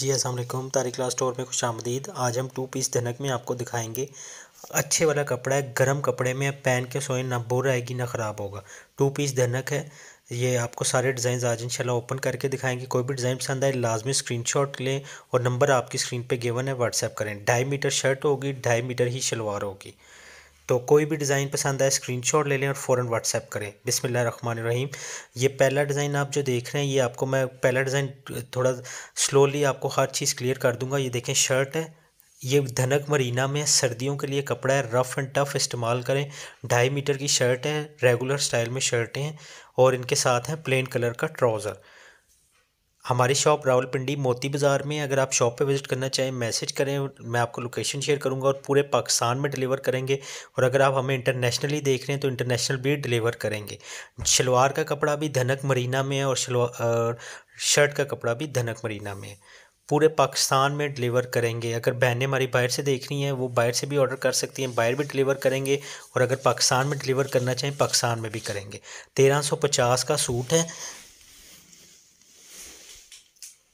जी Aslam तारिकला store में खुश आमदीद आज हम टू पीस धनक में आपको दिखाएंगे अच्छे वाला कपड़ा है गर्म कपड़े में पहन के सोए ना बुर आएगी ना ख़राब होगा टू पीस धनक है ये आपको सारे डिज़ाइन आज इंशाल्लाह ओपन करके दिखाएंगे कोई भी डिज़ाइन पसंद आए लाजमी शॉट लें और नंबर आपकी स्क्रीन पर गिवन है व्हाट्सएप करें ढाई मीटर शर्ट होगी ढाई मीटर ही शलवार होगी तो कोई भी डिज़ाइन पसंद आए स्क्रीनशॉट ले लें और फ़ौरन व्हाट्सएप करें बिसमिल्ल रहीम ये पहला डिज़ाइन आप जो देख रहे हैं ये आपको मैं पहला डिज़ाइन थोड़ा स्लोली आपको हर चीज़ क्लियर कर दूंगा ये देखें शर्ट है ये धनक मरीना में सर्दियों के लिए कपड़ा है रफ़ एंड टफ़ इस्तेमाल करें ढाई मीटर की शर्ट है रेगुलर स्टाइल में शर्टें हैं और इनके साथ हैं प्लेन कलर का ट्राउज़र हमारी शॉप रावलपिंडी मोती बाज़ार में अगर आप शॉप पे विज़िट करना चाहें मैसेज करें मैं आपको लोकेशन शेयर करूंगा और पूरे पाकिस्तान में डिलीवर करेंगे और अगर आप हमें इंटरनेशनली देख रहे हैं तो इंटरनेशनल भी डिलीवर करेंगे शलवार का कपड़ा भी धनक मरीना में है और शलवार शर्ट का कपड़ा भी धनक मरीना में है पूरे पाकिस्तान में डिलीवर करेंगे अगर बहनें हमारी बाहर से देख रही हैं वो बाहर से भी ऑर्डर कर सकती हैं बाहर भी डिलीवर करेंगे और अगर पाकिस्तान में डिलीवर करना चाहें पाकिस्तान में भी करेंगे तेरह सौ पचास का सूट है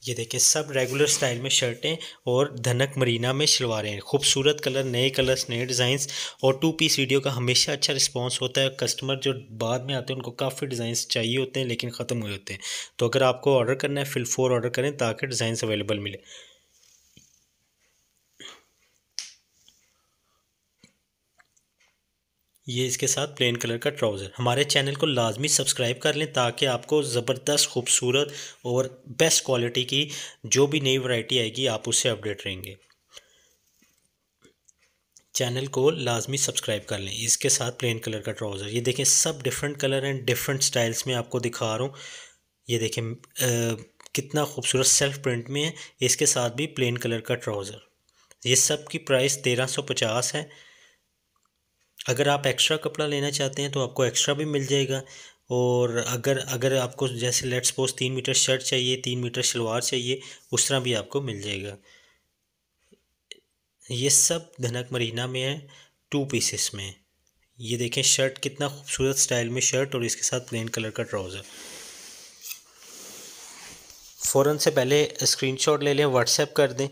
ये देखिए सब रेगुलर स्टाइल में शर्टें और धनक मरीना में शलवारें खूबसूरत कलर नए कलर्स नए डिज़ाइंस और टू पीस वीडियो का हमेशा अच्छा रिस्पांस होता है कस्टमर जो बाद में आते हैं उनको काफ़ी डिज़ाइंस चाहिए होते हैं लेकिन ख़त्म हुए होते हैं तो अगर आपको ऑर्डर करना है फिल फोर ऑर्डर करें ताकि डिज़ाइंस अवेलेबल मिले ये इसके साथ प्लेन कलर का ट्राउज़र हमारे चैनल को लाजमी सब्सक्राइब कर लें ताकि आपको ज़बरदस्त खूबसूरत और बेस्ट क्वालिटी की जो भी नई वैरायटी आएगी आप उससे अपडेट रहेंगे चैनल को लाजमी सब्सक्राइब कर लें इसके साथ प्लेन कलर का ट्राउज़र ये देखें सब different colour and different styles में आपको दिखा रहा हूँ ये देखें आ, कितना खूबसूरत सेल्फ प्रिंट में है इसके साथ भी प्लेन कलर का ट्राउज़र ये सब की प्राइस तेरह सौ पचास है अगर आप एक्स्ट्रा कपड़ा लेना चाहते हैं तो आपको एक्स्ट्रा भी मिल जाएगा और अगर अगर आपको जैसे लेट सपोज तीन मीटर शर्ट चाहिए तीन मीटर शलवार चाहिए उस तरह भी आपको मिल जाएगा ये सब धनक मरीना में है टू पीसेस में ये देखें शर्ट कितना खूबसूरत स्टाइल में शर्ट और इसके साथ प्लेन कलर का ट्राउज़र फ़ौर से पहले स्क्रीनशॉट ले लें व्हाट्सएप कर दें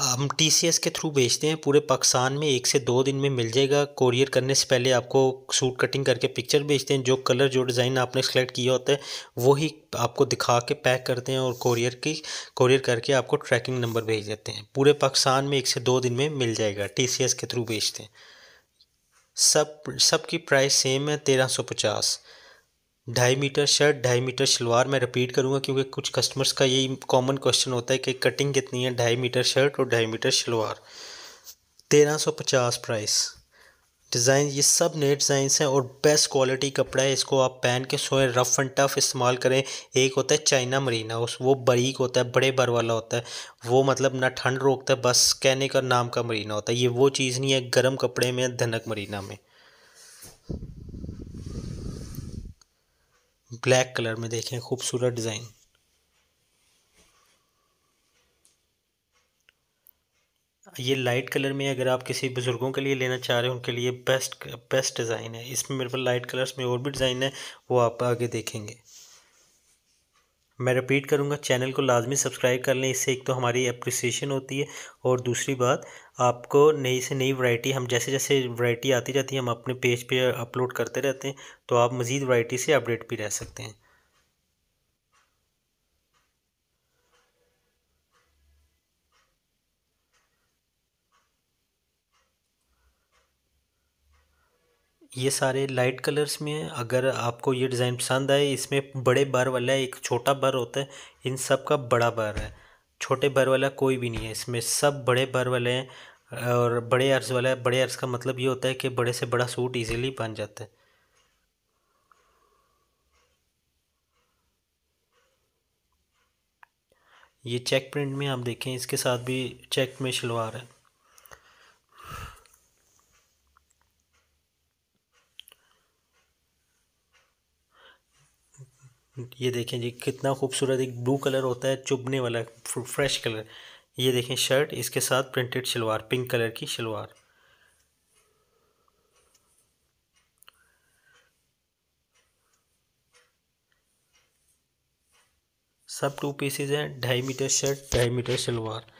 हम टी सी एस के थ्रू भेजते हैं पूरे पाकिस्तान में एक से दो दिन में मिल जाएगा कोरियर करने से पहले आपको सूट कटिंग करके पिक्चर भेजते हैं जो कलर जो डिज़ाइन आपने सेलेक्ट किया होता है वही आपको दिखा के पैक करते हैं और कोरियर की कोरियर करके आपको ट्रैकिंग नंबर भेज देते हैं पूरे पाकिस्तान में एक से दो दिन में मिल जाएगा टी सी एस के थ्रू भेजते हैं सब सब की प्राइस सेम है तेरह सौ पचास ढाई मीटर शर्ट ढाई मीटर शलवार मैं रिपीट करूँगा क्योंकि कुछ कस्टमर्स का यही कॉमन क्वेश्चन होता है कि कटिंग कितनी है ढाई मीटर शर्ट और ढाई मीटर शलवार तेरह सौ पचास प्राइस डिज़ाइन ये सब नए डिज़ाइंस हैं और बेस्ट क्वालिटी कपड़ा है इसको आप पहन के सोएं रफ़ एंड टफ़ इस्तेमाल करें एक होता है चाइना मरीना उस वो बारीक होता है बड़े बर वाला होता है वो मतलब ना ठंड रोकता है बस कहने का नाम का मरीना होता है ये वो चीज़ नहीं है गर्म कपड़े में धनक मरीना में ब्लैक कलर में देखें खूबसूरत डिज़ाइन ये लाइट कलर में अगर आप किसी बुज़ुर्गों के लिए लेना चाह रहे हो उनके लिए बेस्ट बेस्ट डिज़ाइन है इसमें मेरे पास लाइट कलर्स में और भी डिज़ाइन है वो आप आगे देखेंगे मैं रिपीट करूँगा चैनल को लाजमी सब्सक्राइब कर लें इससे एक तो हमारी अप्रिसिएशन होती है और दूसरी बात आपको नई से नई वैरायटी हम जैसे जैसे वैरायटी आती जाती है हम अपने पेज पे अपलोड करते रहते हैं तो आप मज़ीद वैरायटी से अपडेट भी रह सकते हैं ये सारे लाइट कलर्स में है अगर आपको ये डिज़ाइन पसंद आए इसमें बड़े बार वाला एक छोटा बार होता है इन सब का बड़ा बार है छोटे बार वाला कोई भी नहीं है इसमें सब बड़े बार वाले हैं और बड़े अर्ज वाला है बड़े अर्ज का मतलब ये होता है कि बड़े से बड़ा सूट इजीली बन जाता है ये चेक प्रिंट में आप देखें इसके साथ भी चेक में शलवार है ये देखें जी कितना खूबसूरत एक ब्लू कलर होता है चुभने वाला फ्रेश कलर ये देखें शर्ट इसके साथ प्रिंटेड शलवार पिंक कलर की शलवार सब टू पीसेज हैं ढाई मीटर शर्ट ढाई मीटर शलवार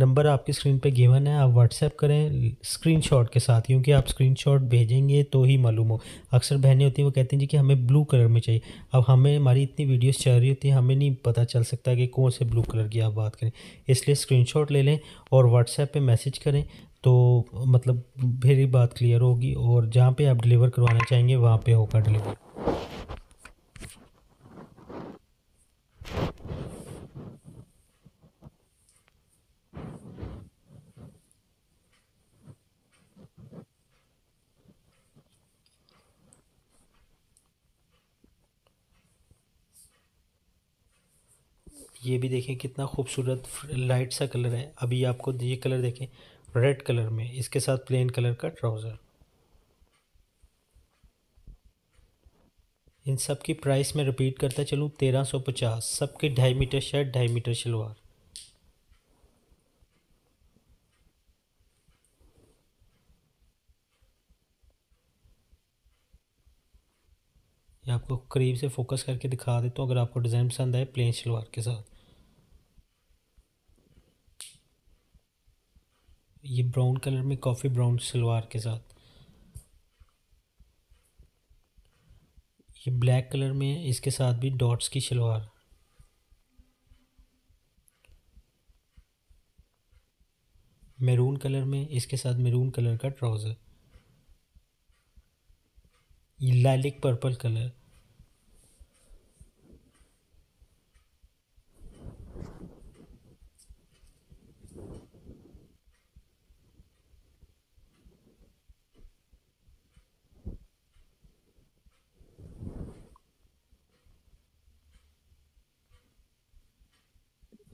नंबर आपकी स्क्रीन पे गिवन है आप व्हाट्सएप करें स्क्रीनशॉट के साथ क्योंकि आप स्क्रीनशॉट भेजेंगे तो ही मालूम हो अक्सर बहनें होती हैं वो कहती हैं जी कि हमें ब्लू कलर में चाहिए अब हमें हमारी इतनी वीडियोस चल रही होती हैं हमें नहीं पता चल सकता कि कौन से ब्लू कलर की आप बात करें इसलिए शॉट ले लें और व्हाट्सएप पर मैसेज करें तो मतलब मेरी बात क्लियर होगी और जहाँ पर आप डिलीवर करवाना चाहेंगे वहाँ पर होगा डिलीवर ये भी देखें कितना खूबसूरत लाइट सा कलर है अभी आपको ये कलर देखें रेड कलर में इसके साथ प्लेन कलर का ट्राउज़र इन सब की प्राइस मैं रिपीट करता चलूँ तेरह सौ पचास सब के ढाई मीटर शर्ट ढाई मीटर शलवार मैं आपको करीब से फोकस करके दिखा देता हूँ अगर आपको डिज़ाइन पसंद आए प्लेन शलवार के साथ ये ब्राउन कलर में कॉफ़ी ब्राउन शलवार के साथ ये ब्लैक कलर में इसके साथ भी डॉट्स की शलवार मैरून कलर में इसके साथ मैरून कलर का ट्राउज़र लालिक पर्पल कलर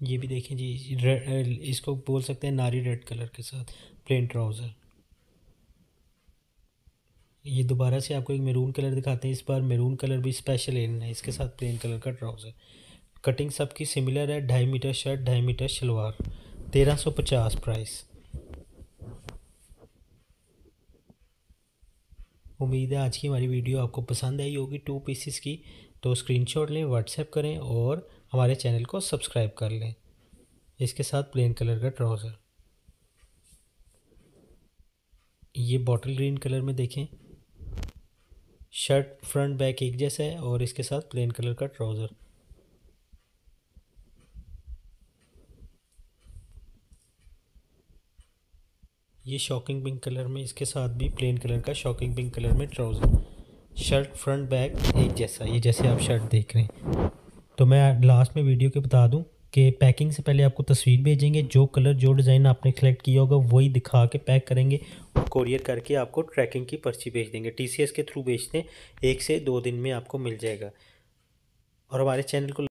ये भी देखें जी इसको बोल सकते हैं नारी रेड कलर के साथ प्लेन ट्राउज़र ये दोबारा से आपको एक मेरून कलर दिखाते हैं इस बार मेरून कलर भी स्पेशल एन है इसके साथ प्लेन कलर का ट्राउज़र कटिंग सबकी सिमिलर है ढाई मीटर शर्ट ढाई मीटर शलवार तेरह सौ पचास प्राइस उम्मीद है आज की हमारी वीडियो आपको पसंद आई होगी टू पीसीस की तो स्क्रीनशॉट लें व्हाट्सएप करें और हमारे चैनल को सब्सक्राइब कर लें इसके साथ प्लेन कलर का ट्राउज़र ये बॉटल ग्रीन कलर में देखें शर्ट फ्रंट बैक एक जैसा है और इसके साथ प्लेन कलर का ट्राउज़र ये शॉकिंग पिंक कलर में इसके साथ भी प्लेन कलर का शॉकिंग पिंक कलर में ट्राउज़र शर्ट फ्रंट बैक एक जैसा ये जैसे आप शर्ट देख रहे हैं तो मैं लास्ट में वीडियो के बता दूं कि पैकिंग से पहले आपको तस्वीर भेजेंगे जो कलर जो डिज़ाइन आपने सेलेक्ट किया होगा वही दिखा के पैक करेंगे और कोरियर करके आपको ट्रैकिंग की पर्ची भेज देंगे टीसीएस के थ्रू भेजते हैं एक से दो दिन में आपको मिल जाएगा और हमारे चैनल को